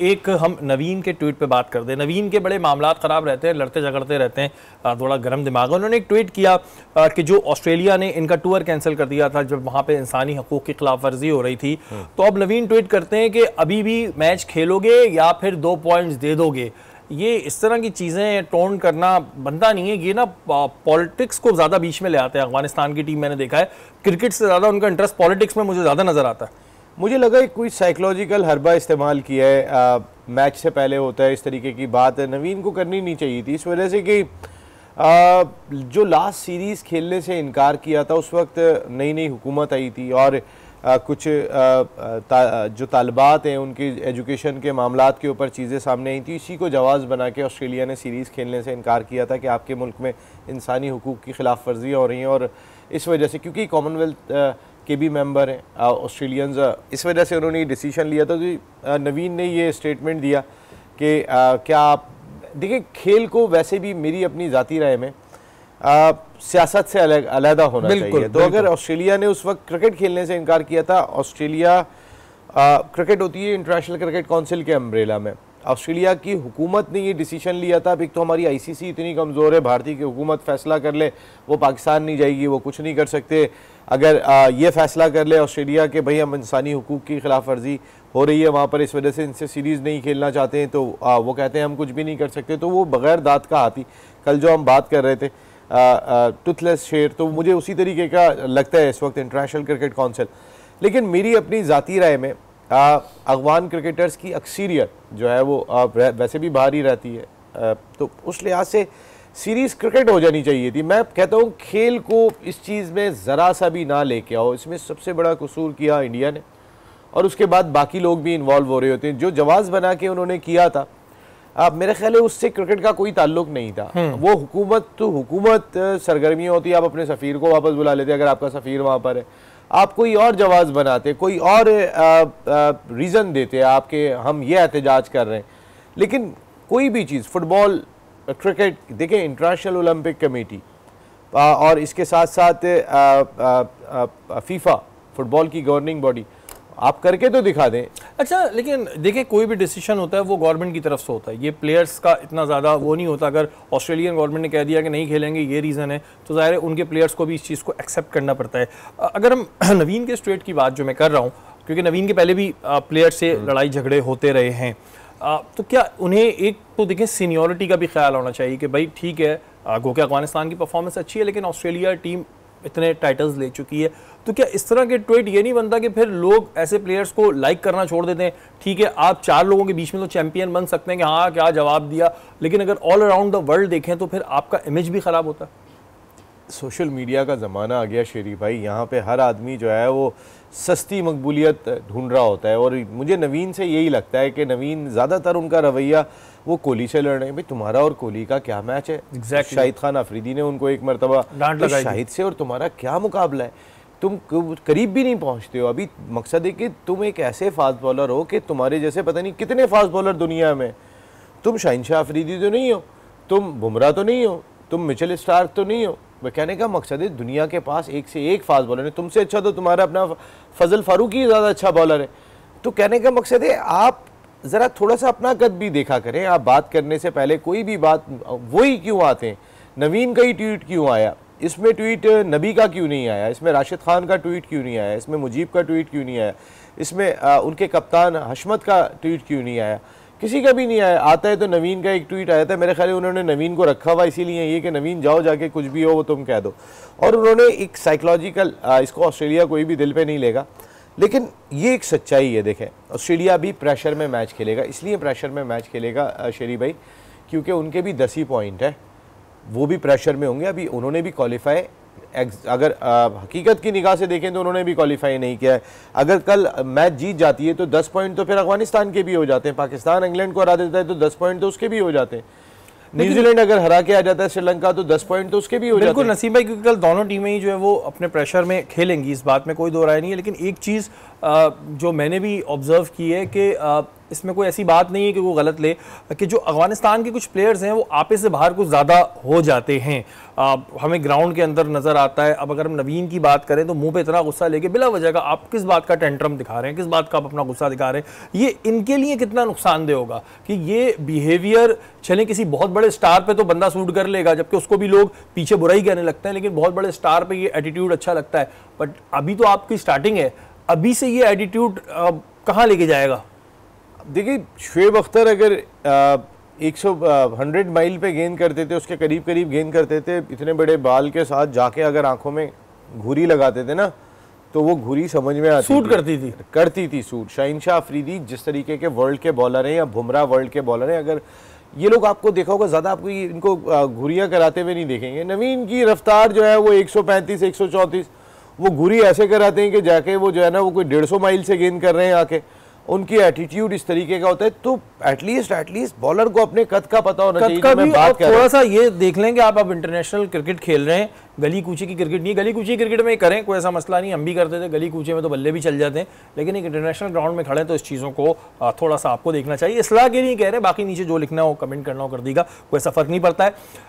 एक हम नवीन के ट्वीट पे बात कर दें नवीन के बड़े मामला ख़राब रहते हैं लड़ते झगड़ते रहते हैं थोड़ा गर्म दिमाग है उन्होंने एक ट्वीट किया कि जो ऑस्ट्रेलिया ने इनका टूर कैंसिल कर दिया था जब वहाँ पे इंसानी हकूक़ की खिलाफ वर्जी हो रही थी हम्म। तो अब नवीन ट्वीट करते हैं कि अभी भी मैच खेलोगे या फिर दो पॉइंट्स दे दोगे ये इस तरह की चीज़ें टोन करना बनता नहीं है ये ना पॉलिटिक्स को ज़्यादा बीच में ले आते हैं अफगानिस्तान की टीम मैंने देखा है क्रिकेट से ज़्यादा उनका इंटरेस्ट पॉलिटिक्स में मुझे ज़्यादा नज़र आता है मुझे लगा कोई साइकोलॉजिकल हरबा इस्तेमाल किया है आ, मैच से पहले होता है इस तरीके की बात है नवीन को करनी नहीं चाहिए थी इस वजह से कि आ, जो लास्ट सीरीज़ खेलने से इनकार किया था उस वक्त नई नई हुकूमत आई थी और आ, कुछ आ, ता, जो तलबात हैं उनके एजुकेशन के मामला के ऊपर चीज़ें सामने आई थी इसी को जवाज़ बना के ऑस्ट्रेलिया ने सीरीज़ खेलने से इनकार किया था कि आपके मुल्क में इंसानी हकूक़ की खिलाफ वर्जियाँ हो रही हैं और इस वजह से क्योंकि कॉमनवेल्थ के भी मेंबर हैं ऑस्ट्रेलियंस इस वजह से उन्होंने ये डिसीजन लिया था कि नवीन ने ये स्टेटमेंट दिया कि क्या आप देखिए खेल को वैसे भी मेरी अपनी ज़ाती राय में सियासत से अलग अलहदा होना चाहिए तो अगर ऑस्ट्रेलिया ने उस वक्त क्रिकेट खेलने से इनकार किया था ऑस्ट्रेलिया क्रिकेट होती है इंटरनेशनल क्रिकेट काउंसिल के अम्ब्रेला में ऑस्ट्रेलिया की हुकूमत ने ये डिसीजन लिया था अब एक तो हमारी आईसीसी इतनी कमज़ोर है भारतीय की हुकूमत फैसला कर ले वो पाकिस्तान नहीं जाएगी वो कुछ नहीं कर सकते अगर आ, ये फैसला कर ले ऑस्ट्रेलिया के भाई हम इंसानी हकूक़ की खिलाफ वर्जी हो रही है वहाँ पर इस वजह से इनसे सीरीज़ नहीं खेलना चाहते हैं तो आ, वो कहते हैं हम कुछ भी नहीं कर सकते तो वो बग़ैर दाँत का हाथी कल जो हम बात कर रहे थे टुथलेस शेर तो मुझे उसी तरीके का लगता है इस वक्त इंटरनेशनल क्रिकेट काउंसिल लेकिन मेरी अपनी ज़ाती राय में अफगान क्रिकेटर्स की अक्सरियत जो है वो आ, वैसे भी बाहर ही रहती है आ, तो उस लिहाज से सीरीज़ क्रिकेट हो जानी चाहिए थी मैं कहता हूँ खेल को इस चीज़ में ज़रा सा भी ना लेके आओ इसमें सबसे बड़ा कसूर किया इंडिया ने और उसके बाद बाकी लोग भी इन्वॉल्व हो रहे होते हैं जो जवाब बना के उन्होंने किया था आप मेरे ख्याल है उससे क्रिकेट का कोई ताल्लुक नहीं था हम्म। वो हुकूमत तो हुकूमत सरगर्मियाँ होती आप अपने सफ़ीर को वापस बुला लेते अगर आपका सफ़ीर वहाँ पर है आप कोई और जवाब बनाते कोई और रीज़न देते आपके हम ये एहतजाज कर रहे हैं लेकिन कोई भी चीज़ फुटबॉल क्रिकेट देखें इंटरनेशनल ओलंपिक कमेटी और इसके साथ साथ आ, आ, आ, फीफा फुटबॉल की गवर्निंग बॉडी आप करके तो दिखा दें अच्छा लेकिन देखिए कोई भी डिसीजन होता है वो गवर्नमेंट की तरफ से होता है ये प्लेयर्स का इतना ज़्यादा वो नहीं होता अगर ऑस्ट्रेलियन गवर्नमेंट ने कह दिया कि नहीं खेलेंगे ये रीज़न है तो ज़ाहिर है उनके प्लेयर्स को भी इस चीज़ को एक्सेप्ट करना पड़ता है अगर हम नवीन के स्ट्रेट की बात जो मैं कर रहा हूँ क्योंकि नवीन के पहले भी प्लेयर्स से हम्म। लड़ाई झगड़े होते रहे हैं तो क्या उन्हें एक तो देखें सीनियोरिटी का भी ख्याल होना चाहिए कि भाई ठीक है गोके अफगानिस्तान की परफॉर्मेंस अच्छी है लेकिन ऑस्ट्रेलिया टीम इतने टाइटल्स ले चुकी है तो क्या इस तरह के ट्वीट ये नहीं बनता कि फिर लोग ऐसे प्लेयर्स को लाइक करना छोड़ देते हैं ठीक है आप चार लोगों के बीच में तो चैंपियन बन सकते हैं कि हाँ क्या जवाब दिया लेकिन अगर ऑल अराउंड द वर्ल्ड देखें तो फिर आपका इमेज भी ख़राब होता है सोशल मीडिया का ज़माना आ गया शेरी भाई यहाँ पे हर आदमी जो है वो सस्ती मकबूलियत ढूंढ रहा होता है और मुझे नवीन से यही लगता है कि नवीन ज़्यादातर उनका रवैया वो कोहली से लड़ रहे हैं भाई तुम्हारा और कोहली का क्या मैच है exactly. शाहिद खान आफरीदी ने उनको एक मरतबा तो शाहिद से और तुम्हारा क्या मुकाबला है तुम करीब भी नहीं पहुंचते हो अभी मकसद है कि तुम एक ऐसे फास्ट बॉलर हो कि तुम्हारे जैसे पता नहीं कितने फास्ट बॉलर दुनिया में तुम शाहिशाह अफरीदी आफरीदी तो नहीं हो तुम बुमराह तो नहीं हो तुम मिचल स्टार्क तो नहीं हो वह कहने का मकसद है दुनिया के पास एक से एक फास्ट बॉलर है तुमसे अच्छा तो तुम्हारा अपना फजल फारूक ही ज़्यादा अच्छा बॉलर है तो कहने का मकसद है आप ज़रा थोड़ा सा अपना कद भी देखा करें आप बात करने से पहले कोई भी बात वही क्यों आते हैं नवीन का ही ट्वीट क्यों आया इसमें ट्वीट नबी का क्यों नहीं आया इसमें राशिद खान का ट्वीट क्यों नहीं आया इसमें मुजीब का ट्वीट क्यों नहीं आया इसमें उनके कप्तान हशमत का ट्वीट क्यों नहीं आया किसी का भी नहीं आया आता है तो नवीन का एक ट्वीट आया था मेरे ख्याल उन्होंने नवीन को रखा हुआ इसीलिए ये कि नवीन जाओ जाके कुछ भी हो वो तुम कह दो और उन्होंने एक साइकोलॉजिकल इसको ऑस्ट्रेलिया कोई भी दिल पे नहीं लेगा लेकिन ये एक सच्चाई है देखें ऑस्ट्रेलिया भी प्रेशर में मैच खेलेगा इसलिए प्रेशर में मैच खेलेगा शेरी भाई क्योंकि उनके भी दस ही पॉइंट हैं वो भी प्रेशर में होंगे अभी उन्होंने भी क्वालिफाई अगर आ, हकीकत की निगाह से देखें तो उन्होंने भी क्वालिफाई नहीं किया है अगर कल मैच जीत जाती है तो दस पॉइंट तो फिर अफगानिस्तान के भी हो जाते हैं पाकिस्तान इंग्लैंड को हरा देता है तो दस पॉइंट तो उसके भी हो जाते हैं न्यूजीलैंड अगर हरा के आ जाता है श्रीलंका तो दस पॉइंट तो उसके भी हो बिल्कुल नसीब है क्योंकि कल दोनों टीमें ही जो है वो अपने प्रेशर में खेलेंगी इस बात में कोई दो राय नहीं है लेकिन एक चीज़ जो मैंने भी ऑब्जर्व की है कि इसमें कोई ऐसी बात नहीं है कि वो गलत ले कि जो अफगानिस्तान के कुछ प्लेयर्स हैं वो आपे से बाहर कुछ ज़्यादा हो जाते हैं आ, हमें ग्राउंड के अंदर नज़र आता है अब अगर हम नवीन की बात करें तो मुंह पे इतना गुस्सा लेके बिला वजह का आप किस बात का टेंट्रम दिखा रहे हैं किस बात का आप अपना गुस्सा दिखा रहे हैं ये इनके लिए कितना नुकसानदेह होगा कि ये बिहेवियर चलें किसी बहुत बड़े स्टार पर तो बंदा सूट कर लेगा जबकि उसको भी लोग पीछे बुरा ही कहने लगते हैं लेकिन बहुत बड़े स्टार पर ये एटीट्यूड अच्छा लगता है बट अभी तो आपकी स्टार्टिंग है अभी से ये एटीट्यूड कहाँ लेके जाएगा देखिए शुएब अख्तर अगर एक सौ हंड्रेड माइल पे गेंद करते थे उसके करीब करीब गेंद करते थे इतने बड़े बाल के साथ जाके अगर आंखों में घूरी लगाते थे ना तो वो घुरी समझ में आती सूट करती थी करती थी सूट शाहिन शाह अफरीदी जिस तरीके के वर्ल्ड के बॉलर हैं या बुमराह वर्ल्ड के बॉलर हैं अगर ये लोग आपको देखा होगा ज़्यादा आपको इनको घुरियाँ कराते हुए नहीं देखेंगे नवीन की रफ्तार जो है वो 135 134 वो घुरी ऐसे कराते हैं कि जाके वो जो है ना वो कोई 150 माइल से गेंद कर रहे हैं आके उनकी एटीट्यूड इस तरीके का होता है तो एटलीस्ट एटलीस्ट बॉलर को अपने कद का पता होना चाहिए का भी बात थोड़ा सा ये देख लेंगे आप अब इंटरनेशनल क्रिकेट खेल रहे हैं गली कूचे की क्रिकेट नहीं गली कूची क्रिकेट में करें कोई ऐसा मसला नहीं हम भी करते थे गली कूचे में तो बल्ले भी चल जाते हैं लेकिन एक इंटरनेशनल ग्राउंड में खड़े तो इस चीज़ों को थोड़ा सा आपको देखना चाहिए इसलाह के लिए कह रहे बाकी नीचे जो लिखना हो कमेंट करना हो कर देगा कोई ऐसा फ़र्क नहीं पड़ता है